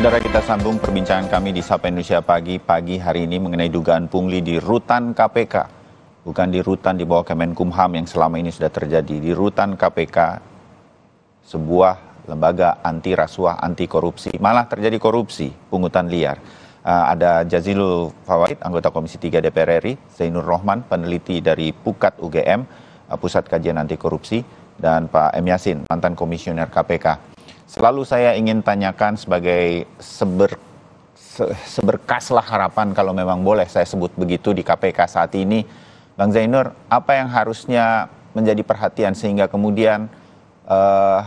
Saudara kita sambung perbincangan kami di Sapa Indonesia Pagi pagi hari ini mengenai dugaan pungli di rutan KPK. Bukan di rutan di bawah Kemenkumham yang selama ini sudah terjadi. Di rutan KPK, sebuah lembaga anti rasuah, anti korupsi. Malah terjadi korupsi, pungutan liar. Eh, ada Jazilul Fawaid, anggota Komisi 3 DPR RI, Zainur Rohman, peneliti dari Pukat UGM, eh, Pusat Kajian Anti Korupsi, dan Pak M. Yasin, mantan komisioner KPK selalu saya ingin tanyakan sebagai seber se, seberkaslah harapan kalau memang boleh saya sebut begitu di KPK saat ini Bang Zainur apa yang harusnya menjadi perhatian sehingga kemudian uh,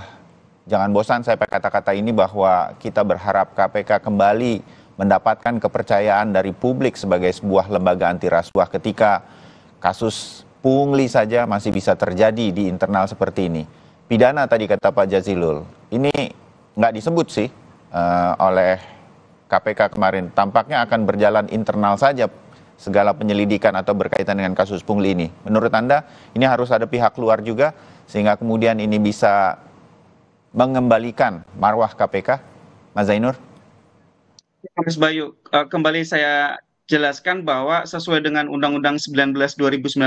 jangan bosan saya pakai kata-kata ini bahwa kita berharap KPK kembali mendapatkan kepercayaan dari publik sebagai sebuah lembaga anti rasuah ketika kasus pungli saja masih bisa terjadi di internal seperti ini. Pidana tadi kata Pak Jazilul. Ini nggak disebut sih uh, oleh KPK kemarin. Tampaknya akan berjalan internal saja segala penyelidikan atau berkaitan dengan kasus pungli ini. Menurut Anda ini harus ada pihak luar juga sehingga kemudian ini bisa mengembalikan marwah KPK? Mas Zainur? Ya, Mas Bayu, eh, kembali saya jelaskan bahwa sesuai dengan Undang-Undang 19 2019,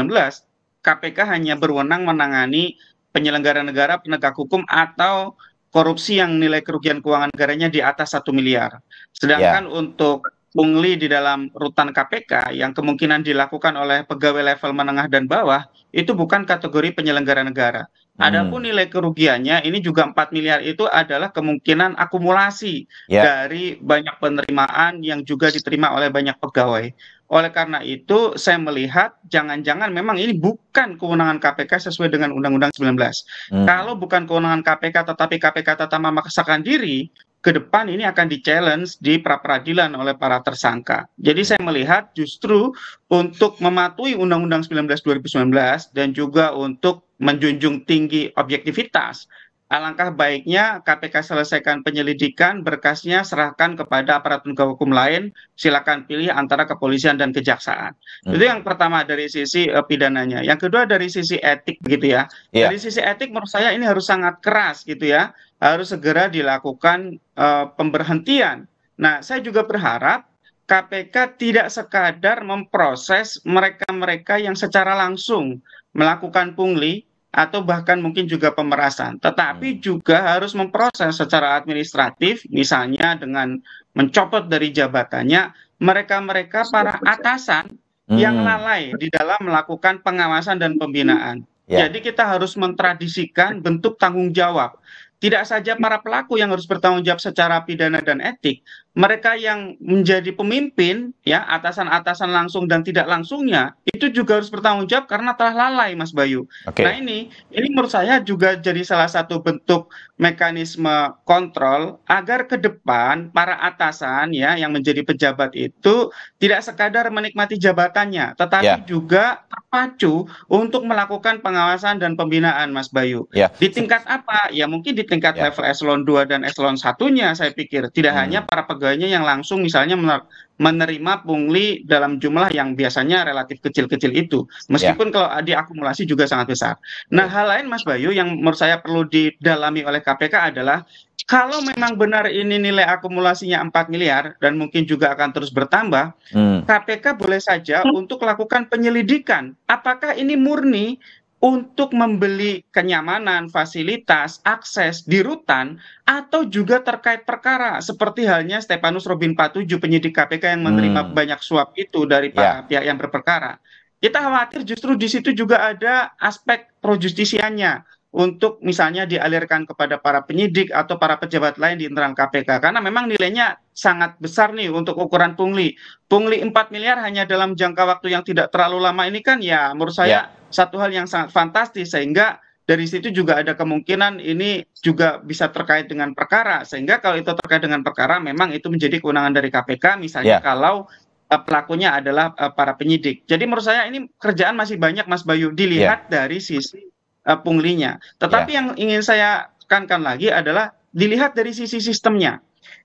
KPK hanya berwenang menangani penyelenggara negara, penegak hukum atau korupsi yang nilai kerugian keuangan negaranya di atas satu miliar. Sedangkan yeah. untuk pungli di dalam rutan KPK yang kemungkinan dilakukan oleh pegawai level menengah dan bawah itu bukan kategori penyelenggara negara. Hmm. Adapun nilai kerugiannya ini juga 4 miliar itu adalah kemungkinan akumulasi yeah. dari banyak penerimaan yang juga diterima oleh banyak pegawai oleh karena itu saya melihat jangan-jangan memang ini bukan kewenangan KPK sesuai dengan Undang-Undang 19. Hmm. Kalau bukan kewenangan KPK tetapi KPK tetap memaksakan diri, ke depan ini akan di-challenge di pra peradilan oleh para tersangka. Jadi saya melihat justru untuk mematuhi Undang-Undang 19 2019 dan juga untuk menjunjung tinggi objektivitas alangkah baiknya KPK selesaikan penyelidikan, berkasnya serahkan kepada aparat penegak hukum lain, silakan pilih antara kepolisian dan kejaksaan. Hmm. Itu yang pertama dari sisi uh, pidananya. Yang kedua dari sisi etik gitu ya. Yeah. Dari sisi etik menurut saya ini harus sangat keras gitu ya. Harus segera dilakukan uh, pemberhentian. Nah, saya juga berharap KPK tidak sekadar memproses mereka-mereka yang secara langsung melakukan pungli atau bahkan mungkin juga pemerasan. Tetapi hmm. juga harus memproses secara administratif, misalnya dengan mencopot dari jabatannya mereka-mereka para atasan hmm. yang lalai di dalam melakukan pengawasan dan pembinaan. Yeah. Jadi kita harus mentradisikan bentuk tanggung jawab. Tidak saja para pelaku yang harus bertanggung jawab secara pidana dan etik, mereka yang menjadi pemimpin ya atasan atasan langsung dan tidak langsungnya itu juga harus bertanggung jawab karena telah lalai Mas Bayu. Okay. Nah ini ini menurut saya juga jadi salah satu bentuk mekanisme kontrol agar ke depan para atasan ya yang menjadi pejabat itu tidak sekadar menikmati jabatannya tetapi yeah. juga terpacu untuk melakukan pengawasan dan pembinaan Mas Bayu. Yeah. Di tingkat apa? Ya mungkin di tingkat yeah. level eselon 2 dan eselon satunya saya pikir tidak hmm. hanya para pegawai pegawainya yang langsung misalnya menerima pungli dalam jumlah yang biasanya relatif kecil-kecil itu. Meskipun ya. kalau diakumulasi juga sangat besar. Nah, ya. hal lain Mas Bayu yang menurut saya perlu didalami oleh KPK adalah kalau memang benar ini nilai akumulasinya 4 miliar dan mungkin juga akan terus bertambah, hmm. KPK boleh saja hmm. untuk lakukan penyelidikan apakah ini murni untuk membeli kenyamanan, fasilitas, akses di rutan atau juga terkait perkara seperti halnya Stepanus Robin 47 penyidik KPK yang menerima hmm. banyak suap itu dari yeah. pihak yang berperkara. Kita khawatir justru di situ juga ada aspek projustisiannya untuk misalnya dialirkan kepada para penyidik atau para pejabat lain di internal KPK karena memang nilainya sangat besar nih untuk ukuran pungli. Pungli 4 miliar hanya dalam jangka waktu yang tidak terlalu lama ini kan ya menurut saya yeah. satu hal yang sangat fantastis sehingga dari situ juga ada kemungkinan ini juga bisa terkait dengan perkara sehingga kalau itu terkait dengan perkara memang itu menjadi kewenangan dari KPK misalnya yeah. kalau eh, pelakunya adalah eh, para penyidik. Jadi menurut saya ini kerjaan masih banyak Mas Bayu dilihat yeah. dari sisi Eh, punglinya. Tetapi ya. yang ingin saya tekankan lagi adalah dilihat dari sisi sistemnya.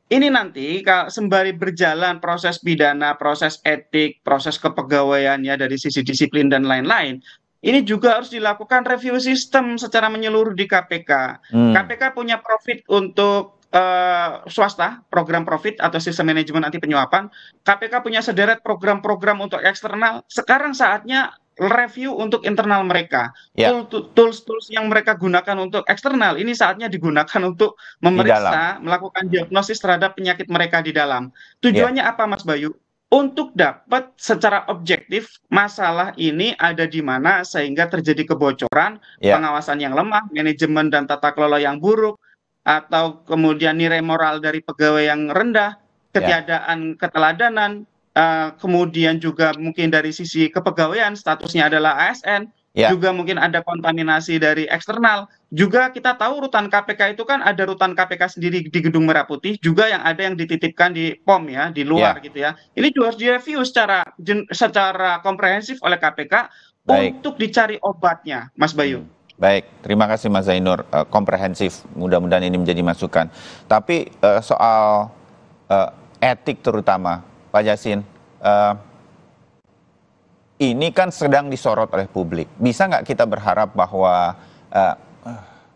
Ini nanti kalau sembari berjalan proses pidana, proses etik, proses kepegawaiannya dari sisi disiplin dan lain-lain, ini juga harus dilakukan review sistem secara menyeluruh di KPK. Hmm. KPK punya profit untuk uh, swasta, program profit atau sistem manajemen anti penyuapan. KPK punya sederet program-program untuk eksternal. Sekarang saatnya review untuk internal mereka. Yeah. Tools-tools yang mereka gunakan untuk eksternal ini saatnya digunakan untuk memeriksa, melakukan diagnosis terhadap penyakit mereka di dalam. Ya. Tujuannya yeah. apa Mas Bayu? Untuk dapat secara objektif masalah ini ada di mana sehingga terjadi kebocoran, yeah. pengawasan yang lemah, manajemen dan tata kelola yang buruk, atau kemudian nilai moral dari pegawai yang rendah, ya. ketiadaan yeah. keteladanan, Eh, kemudian juga mungkin dari sisi kepegawaian statusnya adalah asn ya. juga mungkin ada kontaminasi dari eksternal juga kita tahu rutan KPK itu kan ada rutan KPK sendiri di gedung Merah Putih juga yang ada yang dititipkan di POM ya di luar yeah. gitu ya ini juga harus direview secara secara komprehensif oleh KPK Baik. untuk dicari obatnya Mas Bayu hmm. Baik, terima kasih Mas Zainur, uh, komprehensif. Mudah-mudahan ini menjadi masukan. Tapi uh, soal uh, etik terutama, Pak Jasin, uh, eh, ini kan sedang disorot oleh publik. Bisa nggak kita berharap bahwa uh,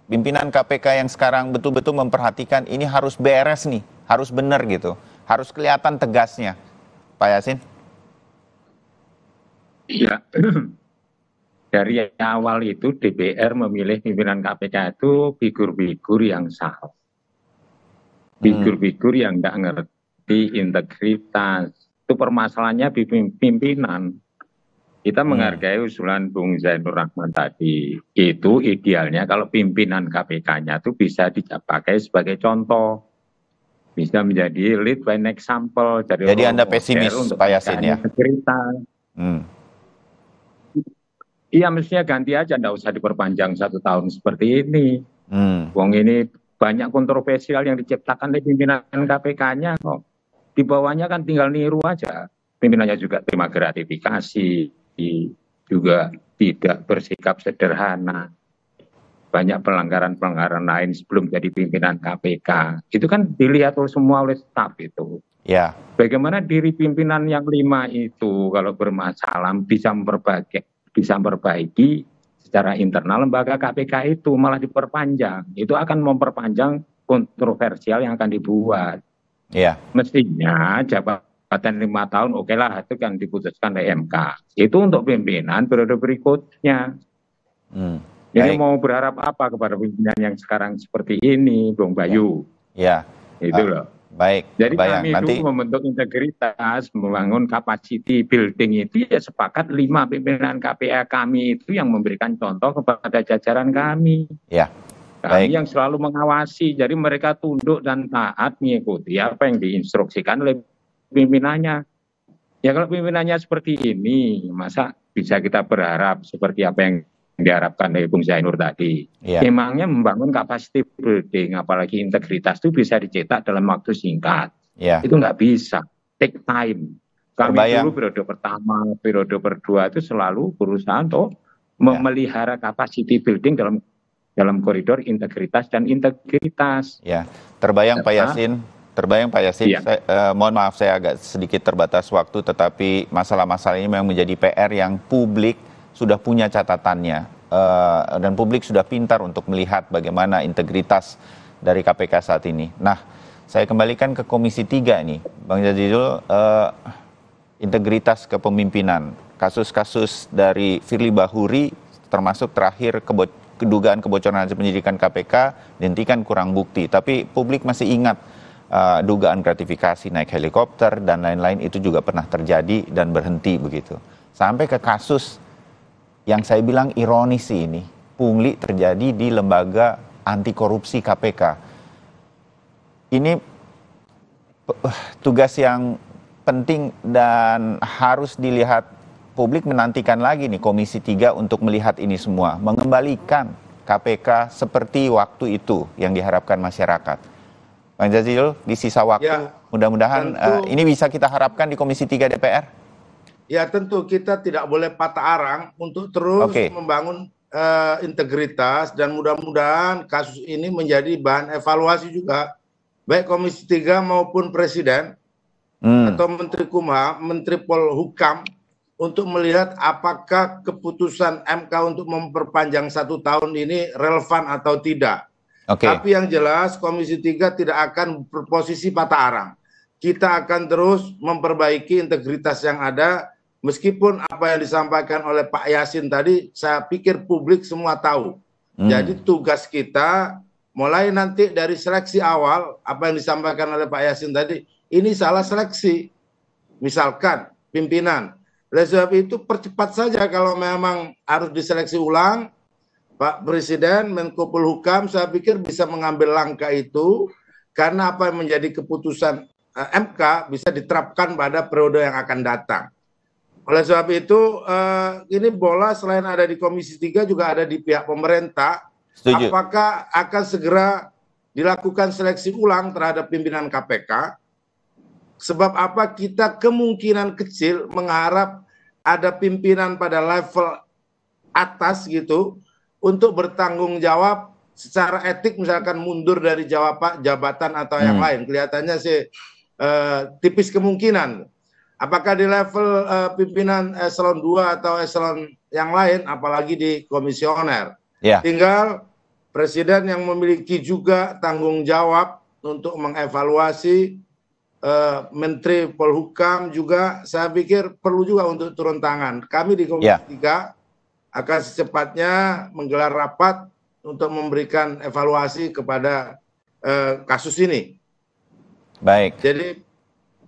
pimpinan KPK yang sekarang betul-betul memperhatikan ini harus beres nih, harus benar gitu, harus kelihatan tegasnya, Pak Yasin? Iya. Dari awal itu DPR memilih pimpinan KPK itu figur-figur yang salah. Hmm. Figur-figur yang nggak ngerti di integritas. Itu permasalahannya di pimpinan. Kita hmm. menghargai usulan Bung Zainur Rahman tadi. Itu idealnya kalau pimpinan KPK-nya itu bisa dipakai sebagai contoh. Bisa menjadi lead by next sample. Jadi, Jadi Anda pesimis untuk Pak Yasin ya? Integritas. Hmm. Iya mestinya ganti aja, tidak usah diperpanjang satu tahun seperti ini. Hmm. Wong ini banyak kontroversial yang diciptakan oleh pimpinan KPK-nya kok di bawahnya kan tinggal niru aja pimpinannya juga terima gratifikasi juga tidak bersikap sederhana banyak pelanggaran-pelanggaran lain sebelum jadi pimpinan KPK itu kan dilihat oleh semua oleh staff itu ya bagaimana diri pimpinan yang lima itu kalau bermasalah bisa memperbaiki bisa memperbaiki secara internal lembaga KPK itu malah diperpanjang itu akan memperpanjang kontroversial yang akan dibuat Iya Mestinya jabatan lima tahun oke okay lah itu kan diputuskan oleh MK. Itu untuk pimpinan periode berikutnya. Hmm. Jadi mau berharap apa kepada pimpinan yang sekarang seperti ini, Bung Bayu? Iya, ya. Itu ah, loh. Baik. Jadi bayang. kami Nanti... membentuk integritas, membangun capacity building itu ya sepakat lima pimpinan KPA kami itu yang memberikan contoh kepada jajaran kami. Iya. Kami yang selalu mengawasi, jadi mereka tunduk dan taat mengikuti apa yang diinstruksikan oleh pimpinannya. Ya kalau pimpinannya seperti ini, masa bisa kita berharap seperti apa yang diharapkan dari Bung Zainur tadi. Ya. Emangnya membangun kapasiti building, apalagi integritas itu bisa dicetak dalam waktu singkat. Ya. Itu nggak bisa, take time. Kami Terbayang. dulu periode pertama, periode kedua itu selalu berusaha untuk iya. memelihara kapasiti building dalam dalam koridor integritas dan integritas. Ya, terbayang Serta, Pak nah. Yasin. Terbayang Pak Yasin, iya. saya, eh, mohon maaf saya agak sedikit terbatas waktu, tetapi masalah-masalah ini memang menjadi PR yang publik sudah punya catatannya eh, dan publik sudah pintar untuk melihat bagaimana integritas dari KPK saat ini. Nah, saya kembalikan ke Komisi 3 ini, Bang Jazidul, eh, integritas kepemimpinan, kasus-kasus dari Firly Bahuri termasuk terakhir kebocoran kedugaan kebocoran hasil penyidikan KPK dihentikan kurang bukti. Tapi publik masih ingat uh, dugaan gratifikasi naik helikopter dan lain-lain itu juga pernah terjadi dan berhenti begitu. Sampai ke kasus yang saya bilang ironis ini, pungli terjadi di lembaga anti korupsi KPK. Ini eh, tugas yang penting dan harus dilihat publik menantikan lagi nih Komisi 3 untuk melihat ini semua, mengembalikan KPK seperti waktu itu yang diharapkan masyarakat. Bang Jazil, di sisa waktu, ya, mudah-mudahan uh, ini bisa kita harapkan di Komisi 3 DPR. Ya tentu kita tidak boleh patah arang untuk terus okay. membangun uh, integritas dan mudah-mudahan kasus ini menjadi bahan evaluasi juga baik Komisi 3 maupun Presiden hmm. atau Menteri Kuma Menteri Polhukam untuk melihat apakah keputusan MK untuk memperpanjang satu tahun ini relevan atau tidak. Okay. Tapi yang jelas Komisi 3 tidak akan berposisi patah arang. Kita akan terus memperbaiki integritas yang ada meskipun apa yang disampaikan oleh Pak Yasin tadi saya pikir publik semua tahu. Hmm. Jadi tugas kita mulai nanti dari seleksi awal apa yang disampaikan oleh Pak Yasin tadi ini salah seleksi. Misalkan pimpinan oleh sebab itu percepat saja kalau memang harus diseleksi ulang, Pak Presiden, Menko Polhukam, saya pikir bisa mengambil langkah itu karena apa yang menjadi keputusan eh, MK bisa diterapkan pada periode yang akan datang. Oleh sebab itu, eh, ini bola selain ada di Komisi 3 juga ada di pihak pemerintah. Setuju. Apakah akan segera dilakukan seleksi ulang terhadap pimpinan KPK? Sebab apa kita kemungkinan kecil mengharap ada pimpinan pada level atas gitu untuk bertanggung jawab secara etik misalkan mundur dari jawab jabatan atau hmm. yang lain kelihatannya sih uh, tipis kemungkinan apakah di level uh, pimpinan eselon 2 atau eselon yang lain apalagi di komisioner yeah. tinggal presiden yang memiliki juga tanggung jawab untuk mengevaluasi Eh, Menteri Polhukam juga saya pikir perlu juga untuk turun tangan. Kami di Komisi yeah. 3 akan secepatnya menggelar rapat untuk memberikan evaluasi kepada uh, kasus ini. Baik. Jadi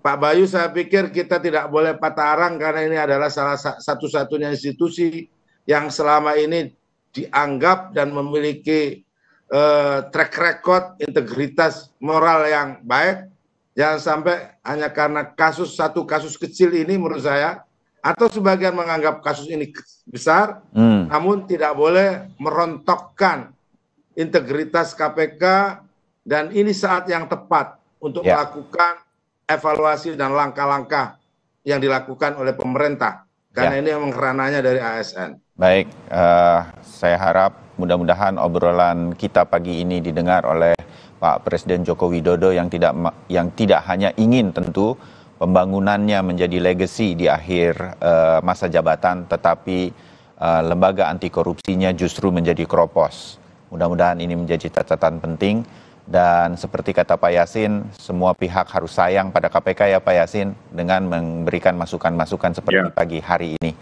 Pak Bayu saya pikir kita tidak boleh patah arang karena ini adalah salah satu-satunya institusi yang selama ini dianggap dan memiliki uh, track record integritas moral yang baik Jangan sampai hanya karena kasus satu kasus kecil ini menurut saya atau sebagian menganggap kasus ini besar, hmm. namun tidak boleh merontokkan integritas KPK dan ini saat yang tepat untuk yeah. melakukan evaluasi dan langkah-langkah yang dilakukan oleh pemerintah. Karena ya. ini emang kerananya dari ASN. Baik, uh, saya harap mudah-mudahan obrolan kita pagi ini didengar oleh Pak Presiden Joko Widodo yang tidak yang tidak hanya ingin tentu pembangunannya menjadi legacy di akhir uh, masa jabatan, tetapi uh, lembaga anti korupsinya justru menjadi kropos. Mudah-mudahan ini menjadi catatan penting. Dan seperti kata Pak Yasin, semua pihak harus sayang pada KPK ya Pak Yasin dengan memberikan masukan-masukan seperti yeah. pagi hari ini.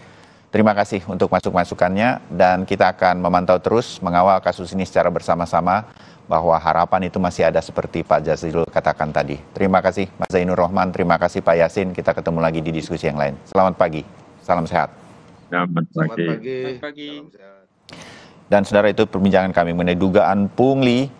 Terima kasih untuk masuk-masukannya dan kita akan memantau terus mengawal kasus ini secara bersama-sama bahwa harapan itu masih ada seperti Pak Jazilul katakan tadi. Terima kasih Mas Zainur Rohman, terima kasih Pak Yasin. Kita ketemu lagi di diskusi yang lain. Selamat pagi, salam sehat. Selamat pagi. Selamat pagi. Dan saudara itu perbincangan kami mengenai dugaan pungli